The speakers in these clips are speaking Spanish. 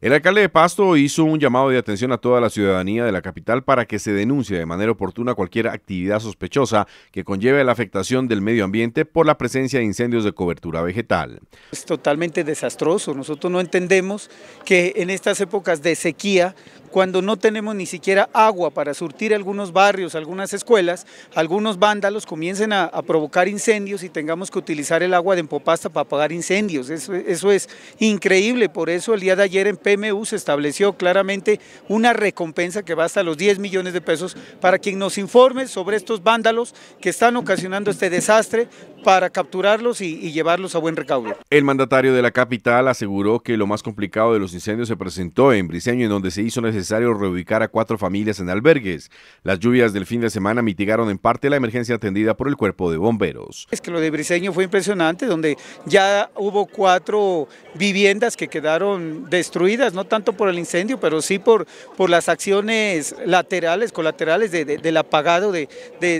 El alcalde de Pasto hizo un llamado de atención a toda la ciudadanía de la capital para que se denuncie de manera oportuna cualquier actividad sospechosa que conlleve la afectación del medio ambiente por la presencia de incendios de cobertura vegetal. Es totalmente desastroso. Nosotros no entendemos que en estas épocas de sequía cuando no tenemos ni siquiera agua para surtir algunos barrios, algunas escuelas, algunos vándalos comiencen a, provocar incendios y tengamos que utilizar el agua de Empopasta para apagar incendios. Eso, eso es increíble, por eso el día de ayer en PMU se estableció claramente una recompensa que va hasta los 10 millones de pesos para quien nos informe sobre estos vándalos que están ocasionando este desastre, para capturarlos y, llevarlos a buen recaudo. El mandatario de la capital aseguró que lo más complicado de los incendios se presentó en Briceño, en donde se hizo necesario reubicar a cuatro familias en albergues. Las lluvias del fin de semana mitigaron en parte la emergencia atendida por el cuerpo de bomberos. Es que lo de Briceño fue impresionante, donde ya hubo cuatro viviendas que quedaron destruidas, no tanto por el incendio, pero sí por, por las acciones laterales, colaterales del apagado de,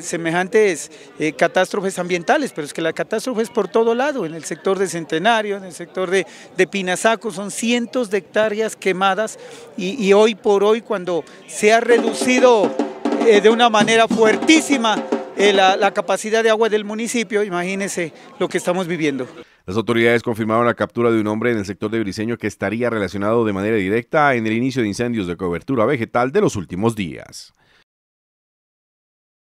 semejantes eh, catástrofes ambientales. Pero que la catástrofe es por todo lado, en el sector de Centenario, en el sector de, de Pinazaco, son cientos de hectáreas quemadas y, hoy por hoy cuando se ha reducido eh, de una manera fuertísima eh, la, la capacidad de agua del municipio, imagínense lo que estamos viviendo. Las autoridades confirmaron la captura de un hombre en el sector de Briseño que estaría relacionado de manera directa en el inicio de incendios de cobertura vegetal de los últimos días.